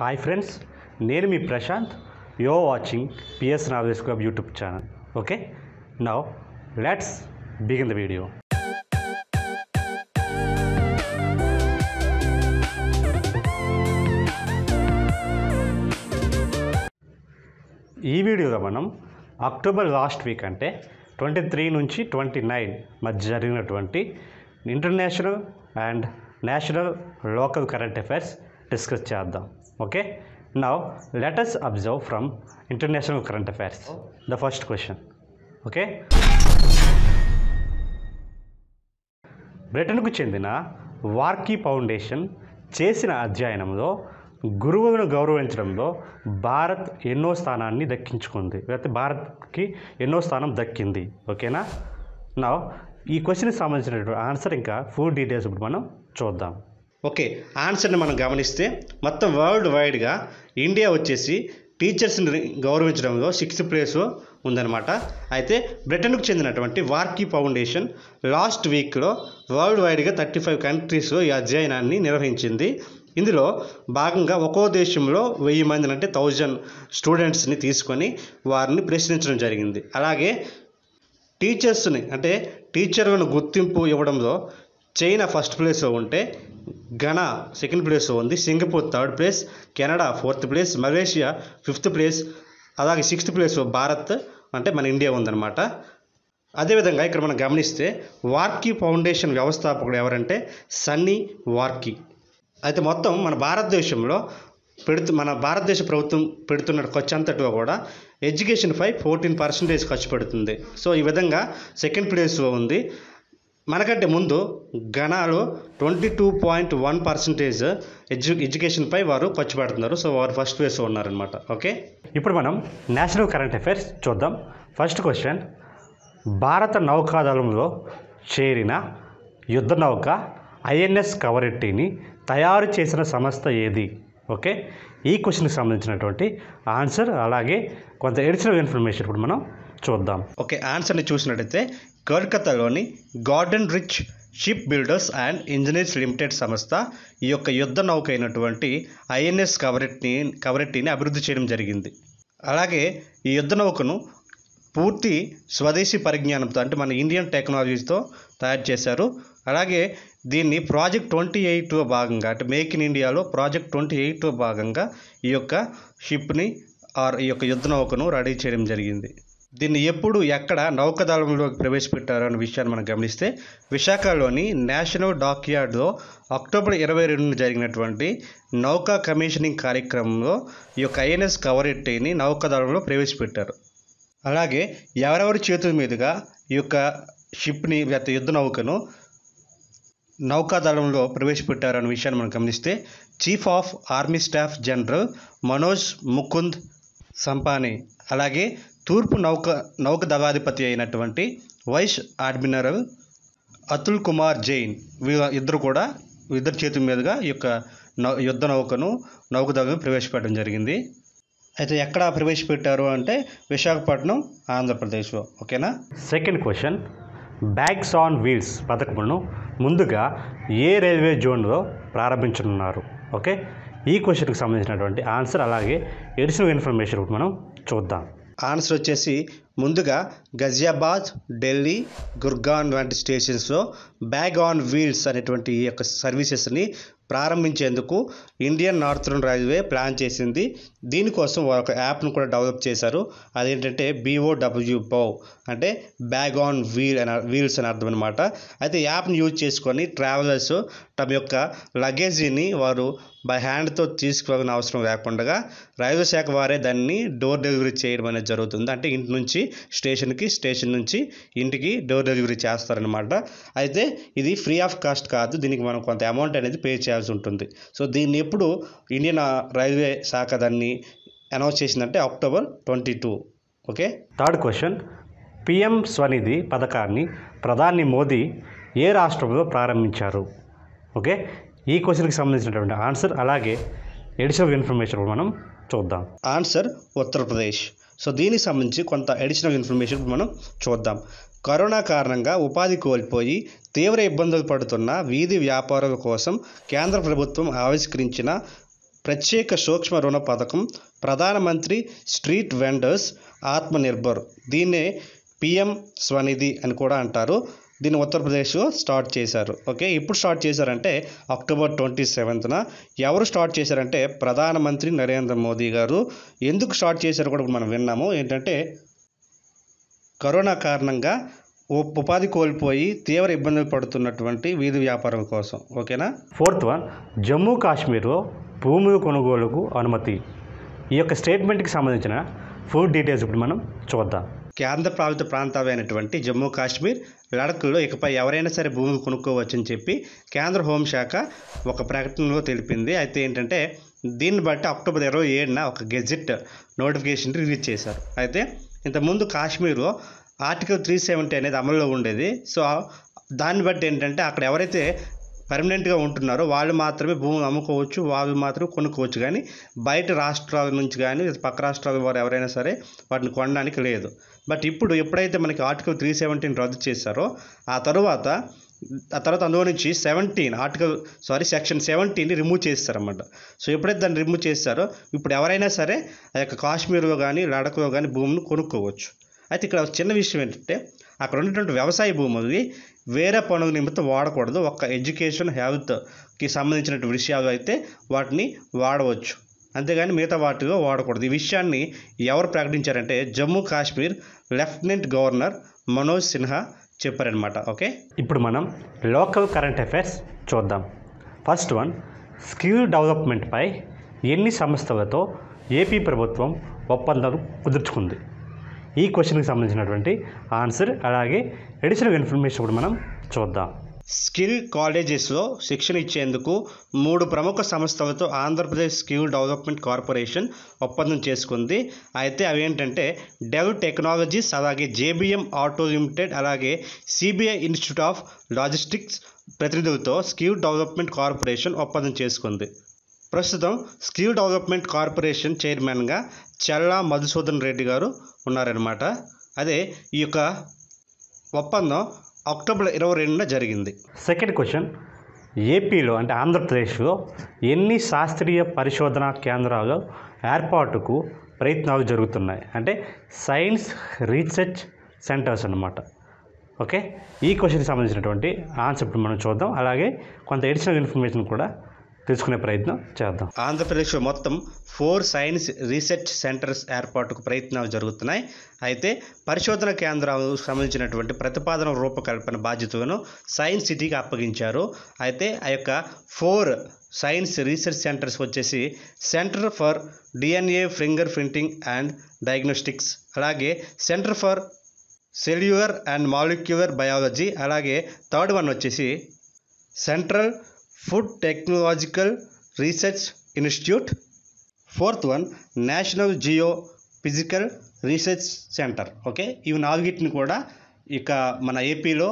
Hi friends నేను మీ Prashanth you're watching PS నావేస్ club YouTube channel okay now let's begin the video ఈ వీడియోలో మనం అక్టోబర్ లాస్ట్ వీక్ అంటే ట్వంటీ త్రీ నుంచి ట్వంటీ నైన్ మధ్య జరిగినటువంటి international and national local current affairs discuss చేద్దాం Okay. Now, let us observe from international current affairs. The first question. Okay. బ్రిటన్కు చెందిన వార్కీ ఫౌండేషన్ చేసిన అధ్యయనంలో గురువును గౌరవించడంలో భారత్ ఎన్నో స్థానాన్ని దక్కించుకుంది లేకపోతే భారత్కి ఎన్నో స్థానం దక్కింది ఓకేనా నా ఈ క్వశ్చన్కి సంబంధించినటువంటి ఆన్సర్ ఇంకా ఫుల్ డీటెయిల్స్ ఇప్పుడు మనం చూద్దాం ఓకే ఆన్సర్ని మనం గమనిస్తే మొత్తం వరల్డ్ వైడ్గా ఇండియా వచ్చేసి టీచర్స్ని గౌరవించడంలో సిక్స్త్ ప్లేస్ ఉందన్నమాట అయితే బ్రిటన్కు చెందినటువంటి వార్కీ ఫౌండేషన్ లాస్ట్ వీక్లో వరల్డ్ వైడ్గా థర్టీ ఫైవ్ కంట్రీస్లో ఈ అధ్యయనాన్ని నిర్వహించింది ఇందులో భాగంగా ఒక్కో దేశంలో వెయ్యి మందిని అంటే థౌజండ్ స్టూడెంట్స్ని తీసుకొని వారిని ప్రశ్నించడం జరిగింది అలాగే టీచర్స్ని అంటే టీచర్లను గుర్తింపు ఇవ్వడంలో చైనా ఫస్ట్ ప్లేస్లో ఉంటే ఘనా సెకండ్ ప్లేస్లో ఉంది Singapore third place Canada fourth place Malaysia fifth place అలాగే సిక్స్త్ ప్లేస్ భారత్ అంటే మన ఇండియా ఉందన్నమాట అదేవిధంగా ఇక్కడ మనం గమనిస్తే వార్కీ ఫౌండేషన్ వ్యవస్థాపకుడు ఎవరంటే సన్నీ వార్కీ అయితే మొత్తం మన భారతదేశంలో పెడుతు మన భారతదేశ ప్రభుత్వం పెడుతున్న ఖర్చు అంతటిలో కూడా ఎడ్యుకేషన్పై ఫోర్టీన్ పర్సెంటేజ్ ఖర్చు పెడుతుంది సో ఈ విధంగా సెకండ్ ప్లేస్లో ఉంది మనకంటే ముందు గణాలు twenty two point one percentage ఎడ్యు ఎడ్యుకేషన్పై వారు ఖర్చు పెడుతున్నారు సో వారు ఫస్ట్ ప్లేస్లో ఉన్నారనమాట ఓకే ఇప్పుడు మనం నేషనల్ కరెంట్ అఫైర్స్ చూద్దాం ఫస్ట్ క్వశ్చన్ భారత నౌకాదళంలో చేరిన యుద్ధ నౌక ఐఎన్ఎస్ కవరెట్టిని తయారు చేసిన సంస్థ ఏది ఓకే ఈ క్వశ్చన్కి సంబంధించినటువంటి ఆన్సర్ అలాగే కొంత ఎడిషనల్ ఇన్ఫర్మేషన్ ఇప్పుడు మనం చూద్దాం ఓకే ఆన్సర్ని చూసినట్టయితే కోల్కతాలోని garden reach ship builders and engineers limited సంస్థ ఈ యొక్క యుద్ధ నౌక అయినటువంటి ఐఎన్ఎస్ కవరెట్ని కవరెట్టిని అభివృద్ధి చేయడం జరిగింది అలాగే ఈ యుద్ధ నౌకను పూర్తి స్వదేశీ పరిజ్ఞానంతో అంటే మన ఇండియన్ టెక్నాలజీతో తయారు చేశారు అలాగే దీన్ని ప్రాజెక్ట్ ట్వంటీ ఎయిట్ భాగంగా అంటే మేక్ ఇన్ ఇండియాలో ప్రాజెక్ట్ ట్వంటీ ఎయిట్ భాగంగా ఈ యొక్క షిప్ని ఆర్ ఈ యొక్క యుద్ధ నౌకను రెడీ చేయడం జరిగింది దీన్ని ఎప్పుడు ఎక్కడ నౌకదళంలోకి ప్రవేశపెట్టారు అన్న విషయాన్ని మనం గమనిస్తే విశాఖలోని నేషనల్ డాక్యార్డ్లో అక్టోబర్ ఇరవై రెండున జరిగినటువంటి నౌకా కమిషనింగ్ కార్యక్రమంలో ఈ యొక్క ఐఎన్ఎస్ కవరెట్టిని నౌకాదళంలో ప్రవేశపెట్టారు అలాగే ఎవరెవరి చేతుల మీదుగా ఈ యొక్క షిప్ని లేకపోతే యుద్ధ నౌకను నౌకాదళంలో ప్రవేశపెట్టారనే విషయాన్ని మనం గమనిస్తే chief of army staff general Manoj Mukund సంపానీ అలాగే తూర్పు నౌక నౌక దళాధిపతి అయినటువంటి వైస్ అడ్మిరల్ అతుల్ కుమార్ జైన్ వీళ్ళ ఇద్దరు కూడా ఇద్దరు చేతుల మీదుగా ఈ యొక్క యుద్ధ నౌకను నౌకదళను ప్రవేశపెట్టడం జరిగింది అయితే ఎక్కడ ప్రవేశపెట్టారు అంటే విశాఖపట్నం ఆంధ్రప్రదేశ్లో ఓకేనా second question bags on wheels పథకమును ముందుగా ఏ రైల్వే జోన్లో ప్రారంభించనున్నారు ఓకే ఈ క్వశ్చన్కి సంబంధించినటువంటి ఆన్సర్ అలాగే ఎడిషనల్ ఇన్ఫర్మేషన్ మనం చూద్దాం ఆన్సర్ వచ్చేసి ముందుగా గజియాబాద్ ఢిల్లీ గుర్గాన్ వంటి స్టేషన్స్లో బ్యాగ్ ఆన్ వీల్స్ అనేటువంటి ఈ యొక్క సర్వీసెస్ని ప్రారంభించేందుకు ఇండియన్ నార్థరన్ రైల్వే ప్లాన్ చేసింది దీనికోసం ఒక యాప్ను కూడా డెవలప్ చేశారు అదేంటంటే బీఓడబ్ల్యూ బౌ అంటే బ్యాగ్ ఆన్ వీల్ అని వీల్స్ అని అర్థం అనమాట అయితే యాప్ను యూజ్ చేసుకొని ట్రావెలర్స్ తమ యొక్క లగేజీని వారు బై హ్యాండ్తో తీసుకురావాల్సిన అవసరం లేకుండా రైల్వే శాఖ వారే దాన్ని డోర్ డెలివరీ చేయడం అనేది జరుగుతుంది అంటే ఇంటి నుంచి స్టేషన్కి స్టేషన్ నుంచి ఇంటికి డోర్ డెలివరీ చేస్తారనమాట అయితే ఇది ఫ్రీ ఆఫ్ కాస్ట్ కాదు దీనికి మనం కొంత అమౌంట్ అనేది పే చేయాల్సి ఉంటుంది సో దీన్ని ఎప్పుడు ఇండియన్ రైల్వే శాఖ దాన్ని అనౌన్స్ చేసిందంటే October twenty two okay third question PM Svanidhi పథకాన్ని ప్రధాని మోదీ ఏ రాష్ట్రంలో ప్రారంభించారు ఓకే ఈ క్వశ్చన్కి సంబంధించినటువంటి ఆన్సర్ అలాగే ఎడిషనల్ ఇన్ఫర్మేషన్ మనం చూద్దాం ఆన్సర్ ఉత్తరప్రదేశ్ సో దీనికి సంబంధించి కొంత అడిషనల్ ఇన్ఫర్మేషన్ మనం చూద్దాం కరోనా కారణంగా ఉపాధి కోల్పోయి తీవ్ర ఇబ్బందులు పడుతున్న వీధి వ్యాపారుల కోసం కేంద్ర ప్రభుత్వం ఆవిష్కరించిన ప్రత్యేక సూక్ష్మ రుణ పథకం ప్రధానమంత్రి స్ట్రీట్ వెండర్స్ ఆత్మనిర్భర్ దీన్నే పిఎం స్వనిధి అని కూడా అంటారు దీన్ని ఉత్తరప్రదేశ్ స్టార్ట్ చేశారు ఓకే ఇప్పుడు స్టార్ట్ చేశారంటే అక్టోబర్ ట్వంటీ సెవెంత్న ఎవరు స్టార్ట్ చేశారంటే ప్రధానమంత్రి నరేంద్ర మోదీ గారు ఎందుకు స్టార్ట్ చేశారు కూడా మనం విన్నాము ఏంటంటే కరోనా కారణంగా ఉపాధి కోల్పోయి తీవ్ర ఇబ్బందులు పడుతున్నటువంటి వీధి వ్యాపారం కోసం ఓకేనా ఫోర్త్ వన్ జమ్మూ కాశ్మీర్లో భూముల కొనుగోలుకు అనుమతి ఈ యొక్క స్టేట్మెంట్కి సంబంధించిన ఫుల్ డీటెయిల్స్ ఇప్పుడు మనం చూద్దాం కేంద్ర ప్రాంతాలు అయినటువంటి జమ్మూ కాశ్మీర్ లడఖ్లో ఇకపై ఎవరైనా సరే భూమిని కొనుక్కోవచ్చని చెప్పి కేంద్ర హోంశాఖ ఒక ప్రకటనలో తెలిపింది అయితే ఏంటంటే దీన్ని బట్టి అక్టోబర్ ఇరవై ఏడున ఒక గెజిట్ నోటిఫికేషన్ రిలీజ్ చేశారు అయితే ఇంతకుముందు కాశ్మీరు ఆర్టికల్ త్రీ సెవెంటీ అనేది అమల్లో ఉండేది సో దాన్ని బట్టి ఏంటంటే అక్కడ ఎవరైతే పర్మనెంట్గా ఉంటున్నారో వాళ్ళు మాత్రమే భూమిని అమ్ముకోవచ్చు వాళ్ళు మాత్రమే కొనుక్కోవచ్చు కానీ బయట రాష్ట్రాల నుంచి కానీ పక్క రాష్ట్రాల వారు ఎవరైనా సరే వాటిని కొనడానికి లేదు బట్ ఇప్పుడు ఎప్పుడైతే మనకి ఆర్టికల్ త్రీ సెవెంటీని రద్దు చేశారో ఆ తర్వాత ఆ తర్వాత అందులో నుంచి సెవెంటీన్ ఆర్టికల్ సారీ సెక్షన్ సెవెంటీన్ని రిమూవ్ చేస్తారన్నమాట సో ఎప్పుడైతే దాన్ని రిమూవ్ చేస్తారో ఇప్పుడు ఎవరైనా సరే ఆ యొక్క కాశ్మీర్లో కానీ లడఖ్లో కానీ భూమిని కొనుక్కోవచ్చు అయితే ఇక్కడ చిన్న విషయం ఏంటంటే అక్కడ ఉన్నటువంటి వ్యవసాయ భూములు వేరే పనుల నిమిత్తం వాడకూడదు ఒక్క ఎడ్యుకేషన్ హెల్త్కి సంబంధించినటువంటి విషయాలు అయితే వాటిని వాడవచ్చు అంతేగాని మిగతా వాటిలో వాడకూడదు ఈ విషయాన్ని ఎవరు ప్రకటించారంటే జమ్మూ కాశ్మీర్ లెఫ్టినెంట్ గవర్నర్ మనోజ్ సిన్హా చెప్పారనమాట ఓకే ఇప్పుడు మనం లోకల్ కరెంట్ అఫైర్స్ చూద్దాం ఫస్ట్ వన్ స్కిల్ డెవలప్మెంట్పై ఎన్ని సంస్థలతో ఏపీ ప్రభుత్వం ఒప్పందాలు కుదుర్చుకుంది ఈ క్వశ్చన్కి సంబంధించినటువంటి ఆన్సర్ అలాగే అడిషనల్ ఇన్ఫర్మేషన్ కూడా మనం చూద్దాం స్కిల్ కాలేజెస్లో శిక్షణ ఇచ్చేందుకు మూడు ప్రముఖ సంస్థలతో ఆంధ్రప్రదేశ్ స్కిల్ డెవలప్మెంట్ కార్పొరేషన్ ఒప్పందం చేసుకుంది అయితే అవి ఏంటంటే డెవ్ టెక్నాలజీస్ అలాగే జేబిఎం ఆటో లిమిటెడ్ అలాగే సిబిఐ ఇన్స్టిట్యూట్ ఆఫ్ లాజిస్టిక్స్ ప్రతినిధులతో స్కిల్ డెవలప్మెంట్ కార్పొరేషన్ ఒప్పందం చేసుకుంది ప్రస్తుతం స్కిల్ డెవలప్మెంట్ కార్పొరేషన్ చైర్మన్గా చల్లా మధుసూదన్ రెడ్డి గారు ఉన్నారనమాట అదే ఈ యొక్క ఒప్పందం అక్టోబర్ ఇరవై రెండున జరిగింది సెకండ్ క్వశ్చన్ ఏపీలో అంటే ఆంధ్రప్రదేశ్లో ఎన్ని శాస్త్రీయ పరిశోధనా కేంద్రాలు ఏర్పాటుకు ప్రయత్నాలు జరుగుతున్నాయి అంటే సైన్స్ రీసెర్చ్ సెంటర్స్ అనమాట ఓకే ఈ క్వశ్చన్కి సంబంధించినటువంటి ఆన్సర్ ఇప్పుడు మనం చూద్దాం అలాగే కొంత ఎడిషనల్ ఇన్ఫర్మేషన్ కూడా తెలుసుకునే ప్రయత్నం చేద్దాం ఆంధ్రప్రదేశ్ మొత్తం ఫోర్ సైన్స్ రీసెర్చ్ సెంటర్స్ ఏర్పాటుకు ప్రయత్నాలు జరుగుతున్నాయి అయితే పరిశోధన కేంద్రాలకు సంబంధించినటువంటి ప్రతిపాదన రూపకల్పన బాధ్యతను సైన్స్ సిటీకి అప్పగించారు అయితే ఆ యొక్క ఫోర్ సైన్స్ రీసెర్చ్ సెంటర్స్ వచ్చేసి centre for DNA finger printing and diagnostics అలాగే centre for cellular and molecular biology అలాగే థర్డ్ వన్ వచ్చేసి central food technological research institute fourth one national geo physical research centre okay ఇవి నాలుగిటిని కూడా ఇక మన ఏపీలో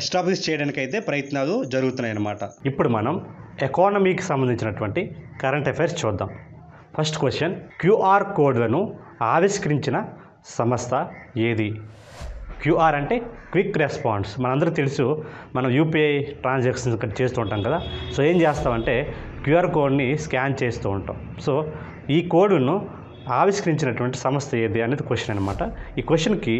ఎస్టాబ్లిష్ చేయడానికైతే ప్రయత్నాలు జరుగుతున్నాయి అన్నమాట ఇప్పుడు మనం ఎకానమీకి సంబంధించినటువంటి కరెంట్ అఫైర్స్ చూద్దాం ఫస్ట్ క్వశ్చన్ క్యూఆర్ కోడ్లను ఆవిష్కరించిన సంస్థ ఏది క్యూఆర్ అంటే క్విక్ రెస్పాన్స్ మనందరూ తెలుసు మనం యూపీఐ ట్రాన్సాక్షన్స్ ఇక్కడ చేస్తూ ఉంటాం కదా సో ఏం చేస్తామంటే క్యూఆర్ కోడ్ని స్కాన్ చేస్తూ ఉంటాం సో ఈ కోడ్ను ఆవిష్కరించినటువంటి సంస్థ ఏది అనేది క్వశ్చన్ అనమాట ఈ క్వశ్చన్కి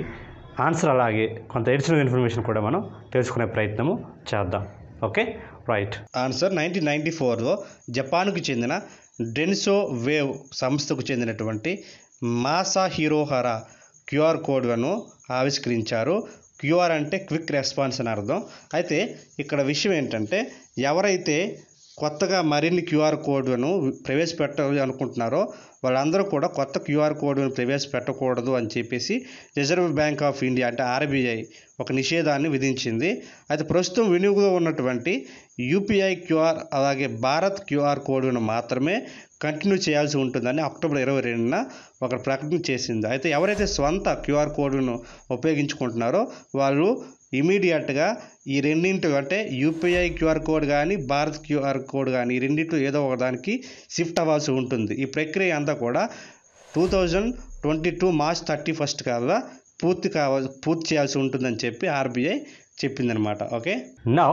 ఆన్సర్ అలాగే కొంత ఎడిషనల్ ఇన్ఫర్మేషన్ కూడా మనం తెలుసుకునే ప్రయత్నము చేద్దాం okay right answer nineteen ninety ఫోర్లో జపాన్కు చెందిన డెన్సో వేవ్ సంస్థకు చెందినటువంటి మాసా హీరోహరా క్యూఆర్ కోడ్లను ఆవిష్కరించారు క్యూఆర్ అంటే క్విక్ రెస్పాన్స్ అని అర్థం అయితే ఇక్కడ విషయం ఏంటంటే ఎవరైతే కొత్తగా మరిన్ని క్యూఆర్ కోడ్లను ప్రవేశపెట్టాలి అనుకుంటున్నారో వాళ్ళందరూ కూడా కొత్త క్యూఆర్ కోడ్ను ప్రవేశపెట్టకూడదు అని చెప్పేసి రిజర్వ్ బ్యాంక్ ఆఫ్ ఇండియా అంటే ఆర్బీఐ ఒక నిషేధాన్ని విధించింది అయితే ప్రస్తుతం వినియోగంలో ఉన్నటువంటి యూపీఐ క్యూఆర్ అలాగే భారత్ క్యూఆర్ కోడ్ను మాత్రమే కంటిన్యూ చేయాల్సి ఉంటుందని అక్టోబర్ ఇరవై రెండున ఒక ప్రకటన చేసింది అయితే ఎవరైతే స్వంత క్యూఆర్ కోడ్ను ఉపయోగించుకుంటున్నారో వాళ్ళు ఇమీడియట్గా ఈ రెండింటి అంటే యూపీఐ క్యూఆర్ కోడ్ కానీ భారత్ క్యూఆర్ కోడ్ కానీ ఈ రెండింటిలో ఏదో ఒక దానికి షిఫ్ట్ అవ్వాల్సి ఉంటుంది ఈ ప్రక్రియ అంతా కూడా two thousand twenty two March thirty first కల్లా పూర్తి కావాల్సి పూర్తి చేయాల్సి ఉంటుందని చెప్పి ఆర్బీఐ చెప్పిందనమాట okay now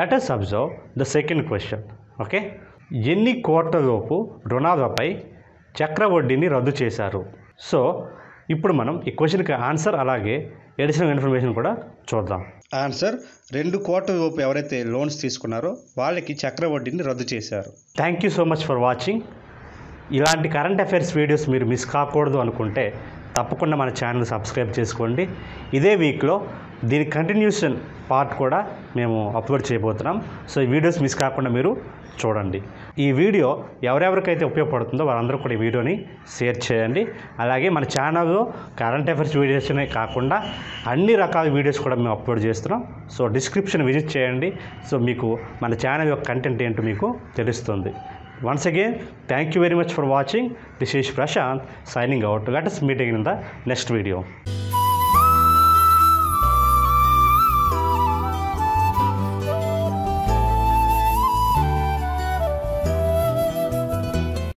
let us observe the second question okay ఎన్ని కోట్లలోపు రుణాలపై చక్రవడ్డీని రద్దు చేశారు సో ఇప్పుడు మనం ఈ క్వశ్చన్కి ఆన్సర్ అలాగే ఎడిషనల్ ఇన్ఫర్మేషన్ కూడా చూద్దాం ఆన్సర్ రెండు కోట్ల లోపు ఎవరైతే లోన్స్ తీసుకున్నారో వాళ్ళకి చక్రవడ్డీని రద్దు చేశారు thank you so much for watching ఇలాంటి కరెంట్ అఫైర్స్ వీడియోస్ మీరు మిస్ కాకూడదు అనుకుంటే తప్పకుండా మన ఛానల్ సబ్స్క్రైబ్ చేసుకోండి ఇదే వీక్లో దీని కంటిన్యూషన్ పార్ట్ కూడా మేము అప్లోడ్ చేయబోతున్నాం సో ఈ వీడియోస్ మిస్ కాకుండా మీరు చూడండి ఈ వీడియో ఎవరెవరికైతే ఉపయోగపడుతుందో వారందరూ కూడా ఈ వీడియోని షేర్ చేయండి అలాగే మన ఛానల్లో కరెంట్ అఫైర్స్ వీడియోస్నే కాకుండా అన్ని రకాల వీడియోస్ కూడా మేము అప్లోడ్ చేస్తున్నాం సో డిస్క్రిప్షన్ విజిట్ చేయండి సో మీకు మన ఛానల్ యొక్క కంటెంట్ ఏంటో మీకు తెలుస్తుంది Once again, thank you very much for watching. This is Prashant signing out. Let us meet again in the next video.